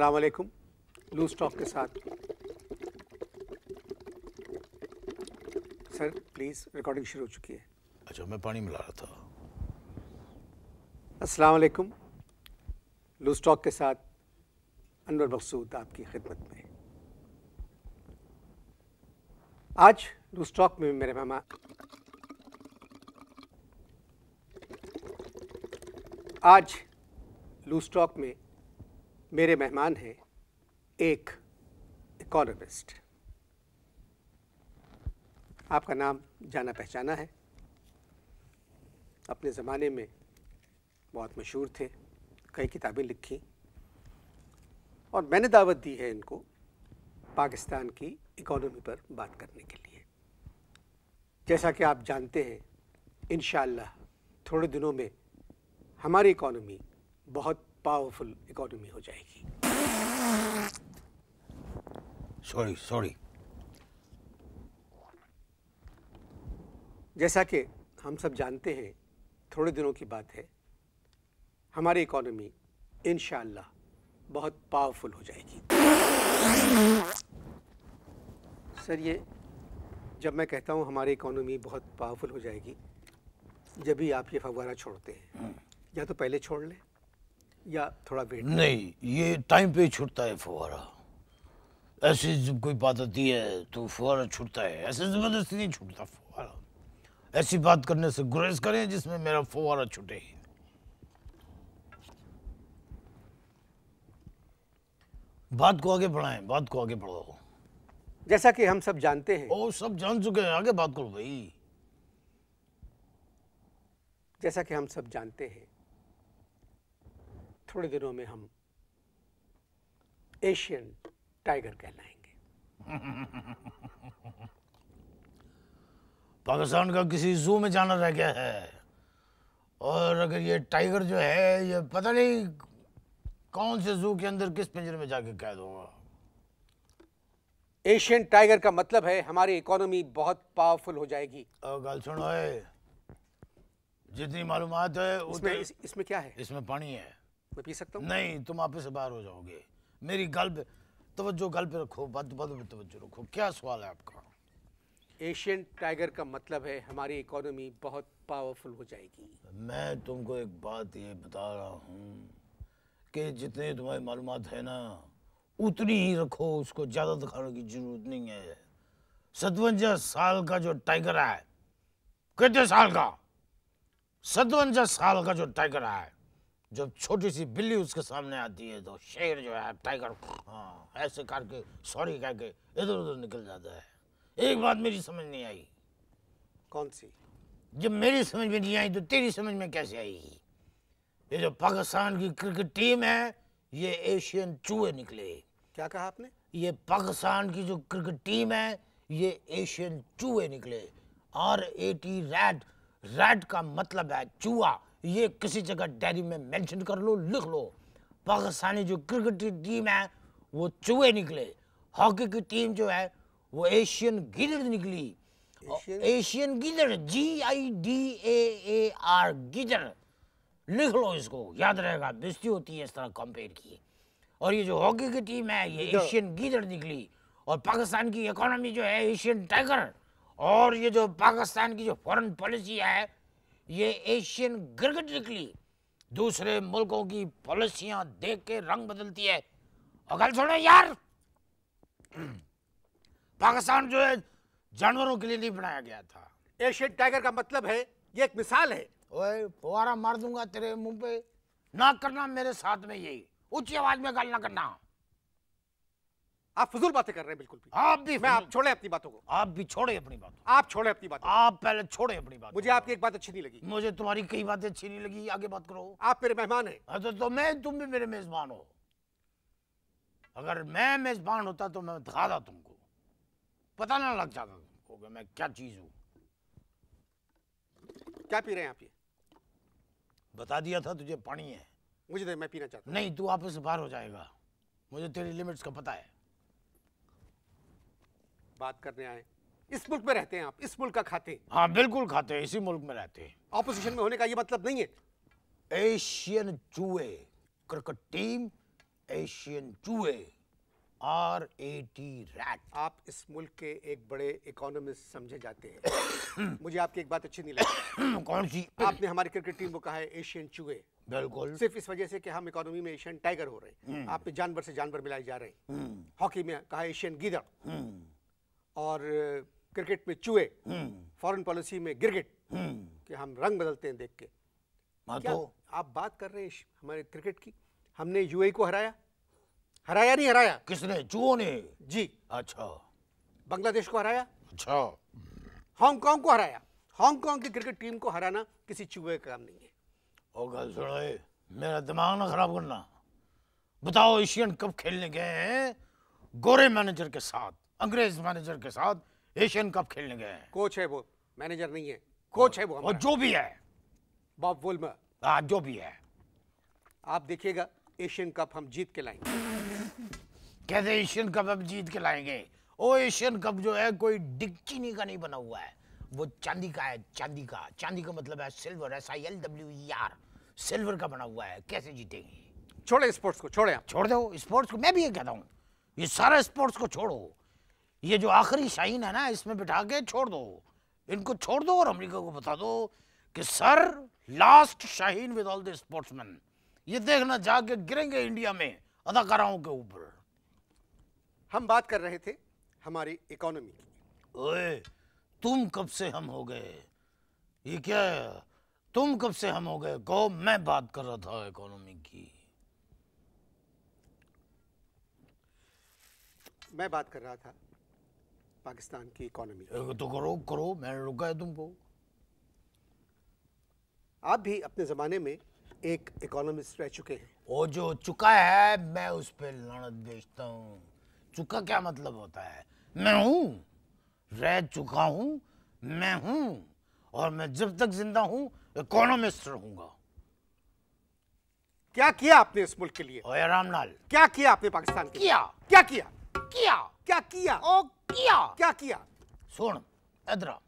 वालेकुम loose stock के साथ सर प्लीज़ रिकॉर्डिंग शुरू हो चुकी है अच्छा मैं पानी मिला रहा था वालेकुम लूज स्टॉक के साथ अनवर मकसूद आपकी खिदमत में आज लूज स्टॉक में मेरे मेहमान आज लूज स्टॉक में मेरे मेहमान हैं एक इकोनॉमिस्ट आपका नाम जाना पहचाना है अपने ज़माने में बहुत मशहूर थे कई किताबें लिखी और मैंने दावत दी है इनको पाकिस्तान की इकोनॉमी पर बात करने के लिए जैसा कि आप जानते हैं इन थोड़े दिनों में हमारी इकोनॉमी बहुत पावरफुल इकोनॉमी हो जाएगी सॉरी सॉरी जैसा कि हम सब जानते हैं थोड़े दिनों की बात है हमारी इकोनॉमी इन बहुत पावरफुल हो जाएगी सर ये जब मैं कहता हूँ हमारी इकोनॉमी बहुत पावरफुल हो जाएगी जब भी आप ये फवारा छोड़ते हैं हम्म। या तो पहले छोड़ लें या थोड़ा वेट नहीं ये टाइम पे छूटता है फुहारा ऐसे जब कोई बात आती है तो फुहारा छूटता है ऐसे जबरदस्ती नहीं छूटता फुहारा ऐसी बात करने से गुरेज करें जिसमें मेरा फुहारा छूटे बात को आगे बढ़ाए बात को आगे बढ़ाओ जैसा कि हम सब जानते हैं ओ सब जान चुके हैं आगे बात करो भाई जैसा कि हम सब जानते हैं थोड़े दिनों में हम एशियन टाइगर कहलाएंगे पाकिस्तान का किसी जू में जाना रह गया है और अगर ये टाइगर जो है ये पता नहीं कौन से जू के अंदर किस पिंजरे में जाके कैद होगा एशियन टाइगर का मतलब है हमारी इकोनॉमी बहुत पावरफुल हो जाएगी गल सुनो जितनी मालूम है उसमें इस, इसमें क्या है इसमें पानी है मैं पी सकता हूँ नहीं तुम आप से बाहर हो जाओगे मेरी गल पे तो गल पे रखो बद बद तवज्जो रखो क्या सवाल है आपका एशियन टाइगर का मतलब है हमारी इकोनॉमी बहुत पावरफुल हो जाएगी मैं तुमको एक बात ये बता रहा हूँ कि जितने तुम्हारी मालूम है ना उतनी ही रखो उसको ज़्यादा दिखाने की जरूरत नहीं है सतवंजा साल का जो टाइगर है कितने साल का सतवंजा साल का जो टाइगर है जब छोटी सी बिल्ली उसके सामने आती है तो शेर जो है टाइगर हाँ, ऐसे करके सॉरी कह के इधर उधर निकल जाता है एक बात मेरी समझ नहीं आई कौन सी जब मेरी समझ में नहीं आई तो तेरी समझ में कैसे आएगी ये जो पाकिस्तान की क्रिकेट टीम है ये एशियन चूहे निकले क्या कहा आपने ये पाकिस्तान की जो क्रिकेट टीम है ये एशियन चूहे निकले R A T rat rat का मतलब है चूहा ये किसी जगह डायरी में मेंशन कर लो लिख लो पाकिस्तानी जो क्रिकेट की टीम है वो चूहे निकले हॉकी की टीम जो है वो एशियन गिदड़ निकली एशियन गिदड़ G I D A A R गिदड़ लिख लो इसको याद रहेगा बेस्ती होती है इस तरह कंपेयर की और ये जो हॉकी की टीम है ये एशियन गिदड़ निकली और पाकिस्तान की इकोनॉमी जो है एशियन टाइगर और ये जो पाकिस्तान की जो फॉरेन पॉलिसी है ये एशियन निकली दूसरे मुल्कों की पॉलिसियां देख के रंग बदलती है और गल सुनो यार पाकिस्तान जो है जानवरों के लिए नहीं बनाया गया था एशियन टाइगर का मतलब है ये एक मिसाल है ओए फुहारा मार दूंगा तेरे मुंह पे ना करना मेरे साथ में यही उच्च आवाज में गल ना करना आप फजूल बातें कर रहे हैं बिल्कुल भी आप भी मैं आप छोड़े अपनी बातों को आप भी छोड़े अपनी बात आप छोड़े अपनी बात आप पहले छोड़े अपनी बात मुझे आपकी एक बात अच्छी नहीं लगी मुझे तुम्हारी कई बातें अच्छी नहीं लगी आगे बात करो आप मेरे मेहमान है तो, अच्छा, तो मैं तुम भी मेरे मेजबान हो अगर मैं मेजबान होता तो मैं दिखाता तुमको पता ना लग जाता तुमको मैं क्या चीज हूँ क्या पी रहे हैं आप ये बता दिया था तुझे पानी है मुझे मैं पीना चाहता नहीं तू आपस बाहर हो जाएगा मुझे तेरी लिमिट्स का पता है बात करने आए इस मुल्क में रहते हैं आप इस मुल्क का खाते हैं हाँ बिल्कुल खाते हैं इसी मुल्क में रहते हैं ऑपोजिशन में होने का ये मतलब नहीं है एशियन चूहे क्रिकेट टीम एशियन चूहे आर ए टी रैट आप इस मुल्क के एक बड़े इकोनॉमिस्ट समझे जाते हैं मुझे आपकी एक बात अच्छी नहीं लगी कौन सी आपने हमारी क्रिकेट टीम को कहा है एशियन चूहे बिल्कुल सिर्फ इस वजह से कि हम इकोनॉमी में एशियन टाइगर हो रहे हैं हम्म। आप जानवर से जानवर मिलाए जा रहे हैं हॉकी हम्म। में कहा एशियन गीदड़ हम्म। और क्रिकेट में चूहे हम्म। फॉरेन पॉलिसी में गिरगिट हम्म। कि हम रंग बदलते हैं देख के हाँ तो आप बात कर रहे हैं हमारे क्रिकेट की हमने यूए को हराया हराया नहीं हराया किसने चूहो ने जी अच्छा बांग्लादेश को हराया अच्छा हांगकांग को हराया हांगकांग की क्रिकेट टीम को हराना किसी चूहे का काम नहीं है ओ गल सुनो मेरा दिमाग ना खराब करना बताओ एशियन कप खेलने गए हैं गोरे मैनेजर के साथ अंग्रेज मैनेजर के साथ एशियन कप खेलने गए हैं कोच है वो मैनेजर नहीं है कोच है वो और जो भी है बॉब वोल्मर हाँ जो भी है आप देखिएगा एशियन कप हम जीत के लाएंगे कैसे एशियन कप हम जीत के लाएंगे ओ एशियन कप जो है कोई डिक्चीनी का नहीं बना हुआ है वो चांदी का है चांदी का चांदी का मतलब है silver S I L W R silver का बना हुआ है कैसे जीतेंगे छोड़े स्पोर्ट्स को छोड़े आप छोड़ दो स्पोर्ट्स को मैं भी ये कहता हूँ ये सारा स्पोर्ट्स को छोड़ो ये जो आखिरी शाइन है ना इसमें बिठा के छोड़ दो इनको छोड़ दो और अमेरिका को बता दो कि sir last Shaheen with all the sportsman ये देखना जाके गिरेंगे इंडिया में अदाकाराओं के ऊपर हम बात कर रहे थे हमारी इकोनॉमी की ओए तुम कब से हम हो गए ये क्या तुम कब से हम हो गए कहो मैं बात कर रहा था इकोनॉमी की मैं बात कर रहा था पाकिस्तान की इकोनॉमी तो करो करो मैंने रुका है तुमको आप भी अपने ज़माने में एक इकोनॉमिस्ट रह चुके हैं वो जो चुका है मैं उस पर लड़त बेचता हूँ चुका क्या मतलब होता है मैं हूँ रह चुका हूँ मैं हूँ और मैं जब तक जिंदा हूँ इकोनॉमिस्ट रहूंगा क्या किया आपने इस मुल्क के लिए ओए रामलाल क्या किया आपने पाकिस्तान के किया क्या किया किया क्या किया ओ किया क्या किया सुन इधरा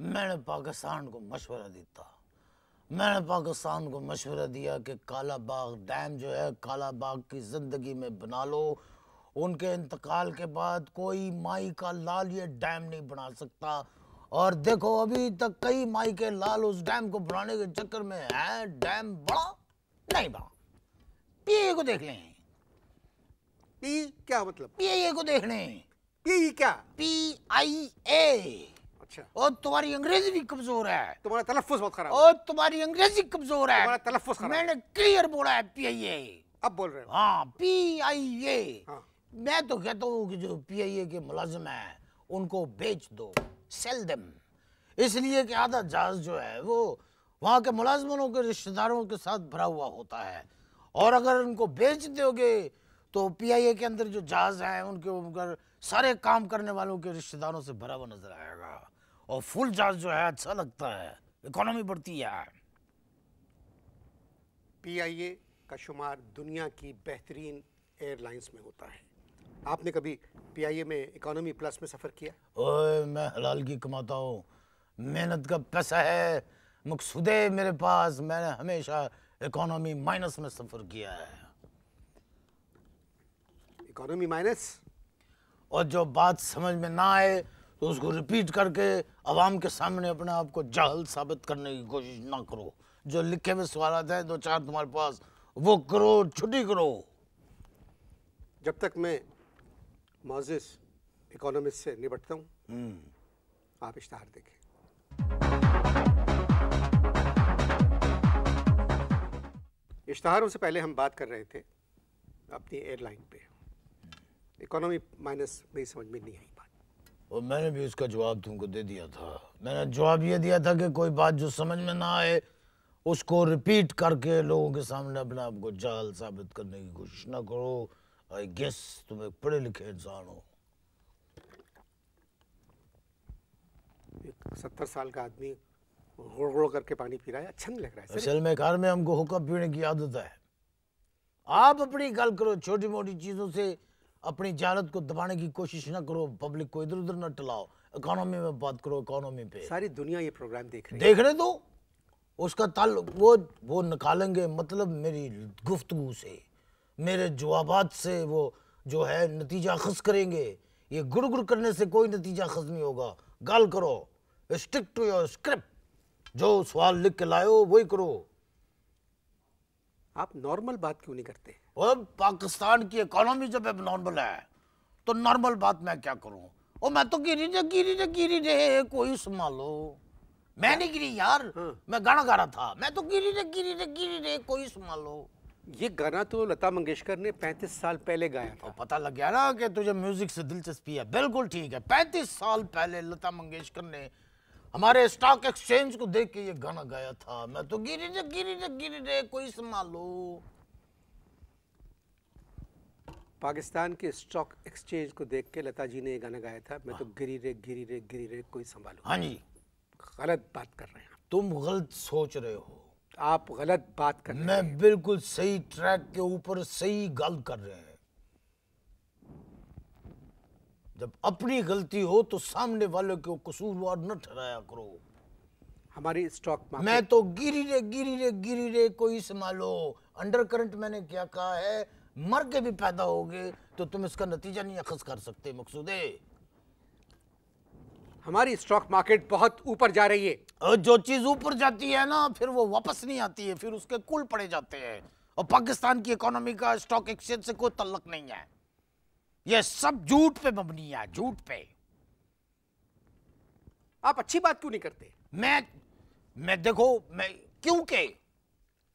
मैंने पाकिस्तान को मशवरा दिया मैंने पाकिस्तान को मशवरा दिया कि काला बाग डैम जो है काला बाग की ज़िंदगी में बना लो उनके इंतकाल के बाद कोई माई का लाल ये डैम नहीं बना सकता और देखो अभी तक कई माई के लाल उस डैम को बनाने के चक्कर में है डैम बड़ा नहीं बड़ा पी को देख लें पी क्या मतलब पीए को देखने पी क्या पी आई ए अच्छा और तुम्हारी अंग्रेजी भी कमजोर है तुम्हारा तलफुज बहुत खराब और तुम्हारी अंग्रेजी कमजोर है तुम्हारा तलफ़ खराब मैंने क्लियर बोला है पी आई ए अब बोल रहे हो हाँ पी आई ए हाँ। मैं तो कहता हूँ कि जो पी आई ए के मुलाजिम हैं उनको बेच दो सेल देम इसलिए कि आधा जहाज जो है वो वहाँ के मुलाजमनों के रिश्तेदारों के साथ भरा हुआ होता है और अगर उनको बेच दोगे तो पीआईए के अंदर जो जहाज है उनके ऊपर सारे काम करने वालों के रिश्तेदारों से भरा हुआ नजर आएगा और फुल जहाज जो है अच्छा लगता है इकोनॉमी बढ़ती है पीआईए का शुमार दुनिया की बेहतरीन एयरलाइंस में होता है आपने कभी पीआईए में इकोनॉमी प्लस में सफ़र किया ओए मैं हलाल की कमाता हूँ मेहनत का पैसा है मकसूदे मेरे पास मैंने हमेशा इकोनॉमी माइनस में सफ़र किया है इकोनॉमी माइनस और जो बात समझ में ना आए तो उसको रिपीट करके आवाम के सामने अपने आप को जाहल साबित करने की कोशिश ना करो जो लिखे हुए सवाल हैं दो चार तुम्हारे पास वो करो छुट्टी करो जब तक मैं मोजिस इकोनॉमिक से निपटता हूँ हम्म। आप इश्तहार देखें इश्तहारों से पहले हम बात कर रहे थे अपनी एयरलाइन पे इकोनॉमी माइनस मेरी समझ में नहीं आई बात और मैंने भी उसका जवाब तुमको दे दिया था मैंने जवाब ये दिया था कि कोई बात जो समझ में ना आए उसको रिपीट करके लोगों के सामने अपने आप को जाल साबित करने की कोशिश ना करो आई गेस तुम एक पढ़े लिखे इंसान हो सत्तर साल का आदमी गुड़ गुड़ करके पानी पी रहा है अच्छा नहीं लग रहा है असल में घर में हमको हुक्का पीने की आदत है आप अपनी गल करो छोटी मोटी चीजों से अपनी जालत को दबाने की कोशिश ना करो पब्लिक को इधर उधर ना टलाओ इकोनॉमी में बात करो इकोनॉमी पे सारी दुनिया ये प्रोग्राम देख रही देख रहे तो उसका ताल्लुक वो वो निकालेंगे मतलब मेरी गुफ्तगु से मेरे जवाब से वो जो है नतीजा खस करेंगे ये गुड़ गुड़ करने से कोई नतीजा खस नहीं होगा गाल करो स्टिक टू योर स्क्रिप्ट जो सवाल लिख के लाओ वही करो आप नॉर्मल बात क्यों नहीं करते वो पाकिस्तान की इकोनॉमी जब अब नॉर्मल है तो नॉर्मल बात मैं क्या करूं ओ मैं तो गिरी जे गिरी जे गिरी जे कोई संभालो मैं नहीं गिरी यार हाँ। मैं गाना गा रहा था मैं तो गिरी जे गिरी जे गिरी जे कोई संभालो ये गाना तो लता मंगेशकर ने 35 साल पहले गाया था पता लग गया ना कि तुझे म्यूजिक से दिलचस्पी है बिल्कुल ठीक है 35 साल पहले लता मंगेशकर ने हमारे स्टॉक एक्सचेंज को देख के ये गाना गाया था मैं तो गिरी जे गिरी जे गिरी जे कोई संभालो पाकिस्तान के स्टॉक एक्सचेंज को देख के लता जी ने ये गाना गाया था मैं तो गिरी रे गिरी रे गिरी रे कोई संभालो हाँ जी गलत बात कर रहे हैं तुम गलत सोच रहे हो आप गलत बात कर रहे मैं बिल्कुल सही ट्रैक के ऊपर सही गलत कर रहे हैं जब अपनी गलती हो तो सामने वाले को कसूरवार न ठहराया करो हमारी स्टॉक मार्केट मैं तो गिरी रे गिरी रे गिरी रे कोई संभालो अंडर करंट मैंने क्या कहा है मर के भी पैदा होगे तो तुम इसका नतीजा नहीं अखज कर सकते मकसूदे हमारी स्टॉक मार्केट बहुत ऊपर जा रही है जो चीज ऊपर जाती है ना फिर वो वापस नहीं आती है फिर उसके कुल पड़े जाते हैं और पाकिस्तान की इकोनॉमी का स्टॉक एक्सचेंज से कोई तल्लक नहीं है ये सब झूठ पे मबनी है झूठ पे आप अच्छी बात क्यों नहीं करते मैं मैं देखो मैं क्योंकि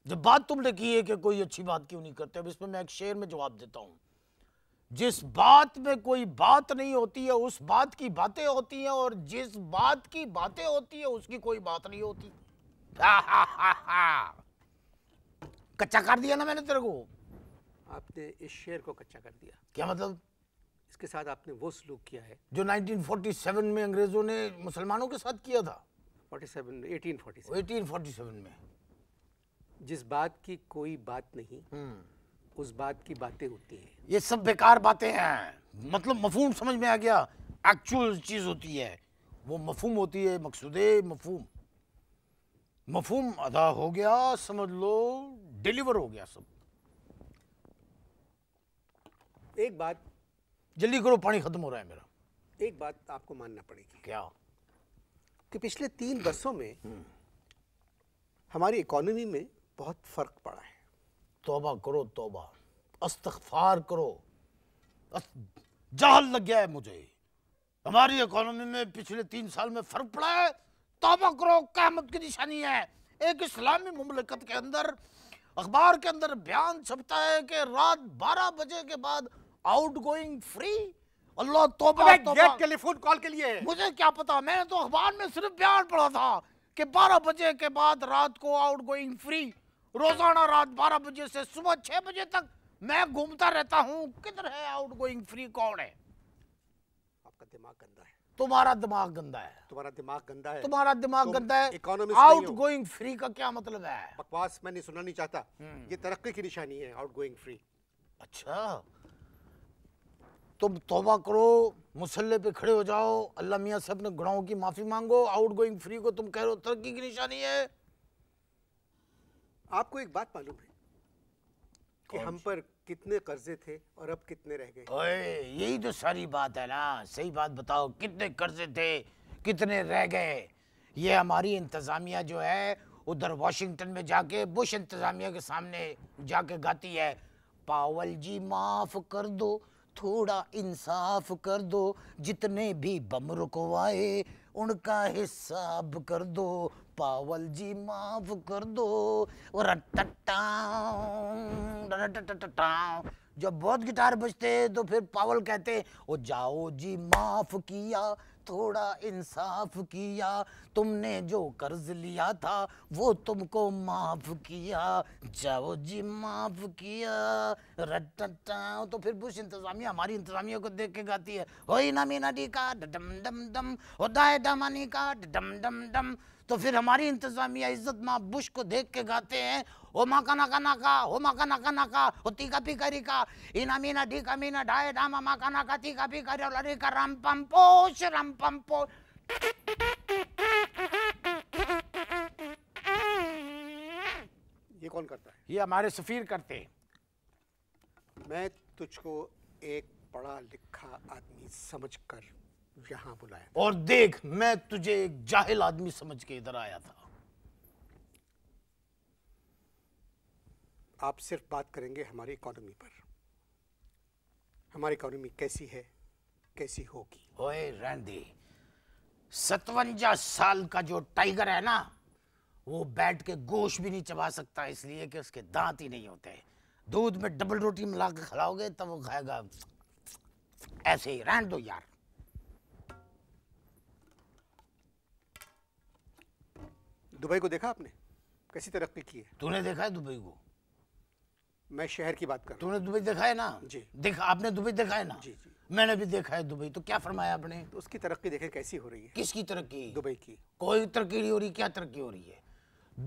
जब बात तुमने की है कि कोई अच्छी बात क्यों नहीं करते अब इसमें मैं एक शेर में जवाब देता हूं जिस बात में कोई बात नहीं होती है उस बात की बातें होती हैं और जिस बात की बातें होती है उसकी कोई बात नहीं होती कच्चा कर दिया ना मैंने तेरे को आपने इस शेर को कच्चा कर दिया क्या मतलब इसके साथ आपने वो सलूक किया है जो 1947 में अंग्रेजों ने मुसलमानों के साथ किया था 47 1847 1847 में जिस बात की कोई बात नहीं हम्म। उस बात की बातें होती हैं ये सब बेकार बातें हैं मतलब मफहम समझ में आ गया एक्चुअल चीज़ होती है वो मफहम होती है मकसूद मफहम मफहम अदा हो गया समझ लो डिलीवर हो गया सब एक बात जल्दी करो पानी ख़त्म हो रहा है मेरा एक बात आपको मानना पड़ेगी क्या कि पिछले तीन वर्षों में हम्म। हमारी इकोनॉमी में बहुत फ़र्क पड़ा है तोबा करो तोबा अस्तफार करो अस्त... जहल लग गया है मुझे हमारी इकोनॉमी में पिछले तीन साल में फ़र्क पड़ा है तोबा करो कहमत की निशानी है एक इस्लामी ममलकत के अंदर अखबार के अंदर बयान छपता है कि रात 12 बजे के बाद आउट गोइंग फ्री अल्लाह तोबा तोबा के लिए फोन कॉल के लिए मुझे क्या पता मैंने तो अखबार में सिर्फ बयान पढ़ा था कि 12 बजे के बाद रात को आउट गोइंग फ्री रोजाना रात बारह बजे से सुबह छह बजे तक मैं घूमता रहता हूँ किधर है आउट गोइंग फ्री कौन है आपका दिमाग गंदा है तुम्हारा दिमाग गंदा है तुम्हारा दिमाग गंदा है तुम्हारा दिमाग गंदा है इकोनॉमी आउट गोइंग फ्री का क्या मतलब है बकवास मैं नहीं सुनना नहीं चाहता हम्म। ये तरक्की की निशानी है आउट गोइंग फ्री अच्छा तुम तोबा करो मुसल्ले पे खड़े हो जाओ अल्लाह मियाँ से अपने गुनाहों की माफ़ी मांगो आउट गोइंग फ्री को तुम कह रहे हो तरक्की की निशानी है आपको एक बात मालूम है कि हम पर कितने कर्जे थे और अब कितने रह गए ओए यही तो सारी बात है ना सही बात बताओ कितने कर्जे थे कितने रह गए ये हमारी इंतज़ामिया जो है उधर वाशिंगटन में जाके बुश इंतज़ामिया के सामने जाके गाती है पावल जी माफ़ कर दो थोड़ा इंसाफ कर दो जितने भी बम रुकवाए उनका हिसाब कर दो पावल जी माफ कर दो और जब बहुत गिटार बजते तो फिर पावल कहते ओ जाओ जी माफ किया थोड़ा इंसाफ किया तुमने जो कर्ज लिया था वो तुमको माफ किया जाओ जी माफ किया रटटा तो फिर बुश इंतजामिया हमारी इंतजामिया को देख के गाती है हो ना मीना डी का डम डम डम हो दाए डमानी का डम डम डम तो फिर हमारी इंतजामिया इज्जत माँ बुश को देख के गाते हैं ओ माका नाका नाका ओ माका नाका नाका ओ तीका करी का इना मीना ढीका मीना ढाए ढामा माका नाका तीका पीका रे राम पम्पोश राम पोश ये कौन करता है ये हमारे सफीर करते हैं मैं तुझको एक पढ़ा लिखा आदमी समझ कर यहां बुलाया और देख मैं तुझे एक जाहिल आदमी समझ के इधर आया था आप सिर्फ बात करेंगे हमारी इकोनॉमी पर हमारी इकोनॉमी कैसी है कैसी होगी ओए रैंडी सतवंजा साल का जो टाइगर है ना वो बैठ के गोश भी नहीं चबा सकता इसलिए कि उसके दांत ही नहीं होते दूध में डबल रोटी मिला के खिलाओगे तब वो खाएगा ऐसे ही रहने दो यार दुबई को देखा आपने कैसी तरक्की की है तूने देखा है दुबई को मैं शहर की बात कर तुमने दुबई देखा है ना जी देखा आपने दुबई देखा है ना जी जी मैंने भी देखा है दुबई तो क्या फरमाया आपने तो उसकी तरक्की देखे कैसी हो रही है किसकी तरक्की दुबई की कोई तरक्की नहीं हो रही क्या तरक्की हो रही है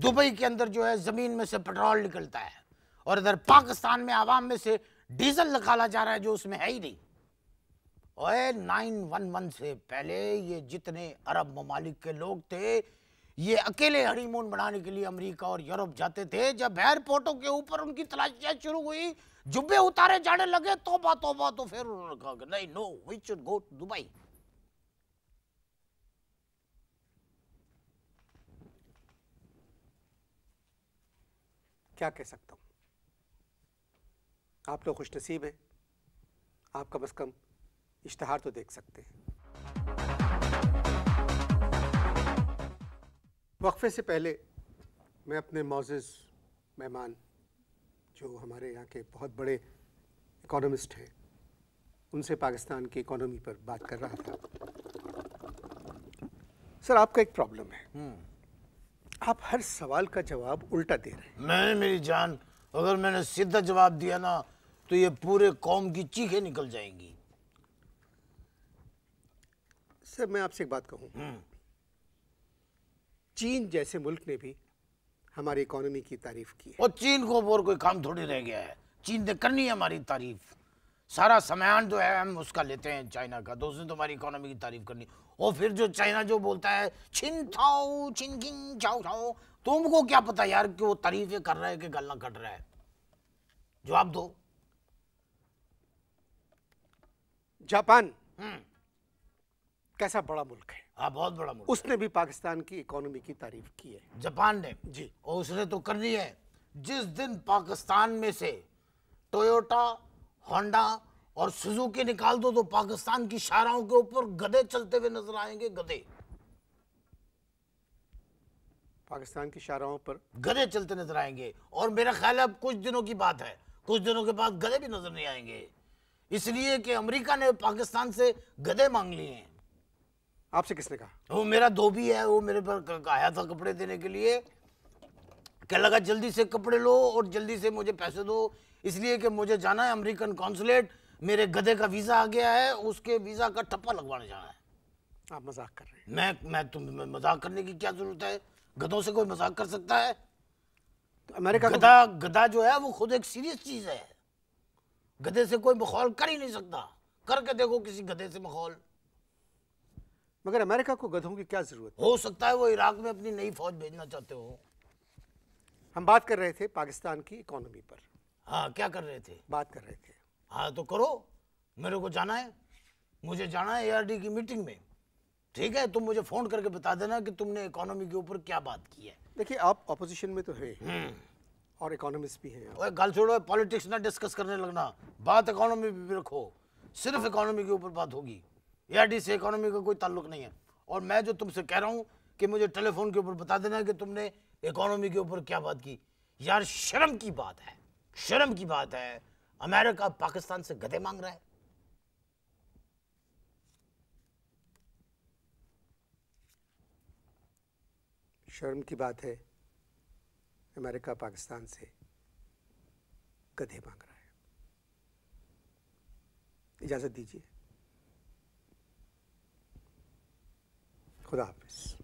दुबई के अंदर जो है ज़मीन में से पेट्रोल निकलता है और इधर पाकिस्तान में आवाम में से डीजल निकाला जा रहा है जो उसमें है ही नहीं और नाइन वन वन से पहले ये जितने अरब ममालिक के लोग थे ये अकेले हनीमून बनाने के लिए अमेरिका और यूरोप जाते थे जब एयरपोर्टों के ऊपर उनकी तलाशियां शुरू हुई जुब्बे उतारे जाने लगे तो बात तो फिर उन्होंने कहा कि नहीं no we should go to Dubai क्या कह सकता हूं आप लोग खुश नसीब हैं आप कम अज कम इश्तहार तो देख सकते हैं वक्फे से पहले मैं अपने मोज़ मेहमान जो हमारे यहाँ के बहुत बड़े इकोनॉमिस्ट हैं उनसे पाकिस्तान की इकोनॉमी पर बात कर रहा था सर आपका एक प्रॉब्लम है हम्म। आप हर सवाल का जवाब उल्टा दे रहे हैं मैं मेरी जान अगर मैंने सीधा जवाब दिया ना तो ये पूरे कौम की चीखें निकल जाएंगी सर मैं आपसे एक बात कहूँ हम्म। चीन जैसे मुल्क ने भी हमारी इकोनॉमी की तारीफ की और चीन को और कोई काम थोड़ी रह गया है चीन ने करनी है हमारी तारीफ सारा समयान जो है हम उसका लेते हैं चाइना का तो तुम्हारी तो इकोनॉमी की तारीफ करनी और फिर जो चाइना जो बोलता है छिन थाओ छिन किंग चाओ तुमको क्या पता यार कि वो तारीफ कर रहा है कि गलना कट रहा है जवाब दो जापान हम्म। कैसा बड़ा मुल्क है हाँ बहुत बड़ा मुल्क उसने भी पाकिस्तान की इकोनॉमी की तारीफ की है जापान ने जी और उसने तो कर दी है जिस दिन पाकिस्तान में से टोयोटा होंडा और सुजुकी निकाल दो तो पाकिस्तान की शाराओं के ऊपर गधे चलते हुए नजर आएंगे गधे पाकिस्तान की शाराओं पर गधे चलते नजर आएंगे और मेरा ख्याल अब कुछ दिनों की बात है कुछ दिनों के बाद गधे भी नजर नहीं आएंगे इसलिए कि अमेरिका ने पाकिस्तान से गधे मांग लिए हैं आपसे किसने कहा वो मेरा धोबी है वो मेरे पर आया था कपड़े देने के लिए क्या लगा जल्दी से कपड़े लो और जल्दी से मुझे पैसे दो इसलिए कि मुझे जाना है अमेरिकन कॉन्सुलेट मेरे गधे का वीज़ा आ गया है उसके वीज़ा का ठप्पा लगवाने जाना है आप मजाक कर रहे हैं मैं मैं तुम मजाक करने की क्या ज़रूरत है गधों से कोई मजाक कर सकता है तो अमेरिका गधा गधा जो है वो खुद एक सीरियस चीज़ है गधे से कोई मखौल कर ही नहीं सकता करके देखो किसी गधे से मखौल मगर अमेरिका को गधों की क्या जरूरत हो सकता है वो इराक में अपनी नई फौज भेजना चाहते हो हम बात कर रहे थे पाकिस्तान की इकोनॉमी पर हाँ क्या कर रहे थे बात कर रहे थे हाँ तो करो मेरे को जाना है मुझे जाना है एआरडी की मीटिंग में ठीक है तुम मुझे फोन करके बता देना कि तुमने इकोनॉमी के ऊपर क्या बात की है देखिए आप ऑपोजिशन में तो है हम्म। और इकोनॉमिस्ट भी है ओए गाल छोड़ो पॉलिटिक्स ना डिस्कस करने लगना बात इकोनॉमी पे रखो सिर्फ इकोनॉमी के ऊपर बात होगी एआरडी से इकोनॉमी का कोई ताल्लुक नहीं है और मैं जो तुमसे कह रहा हूँ कि मुझे टेलीफोन के ऊपर बता देना कि तुमने इकोनॉमी के ऊपर क्या बात की यार शर्म की बात है शर्म की बात है अमेरिका पाकिस्तान से गधे मांग रहा है शर्म की बात है अमेरिका पाकिस्तान से गधे मांग रहा है इजाज़त दीजिए crops.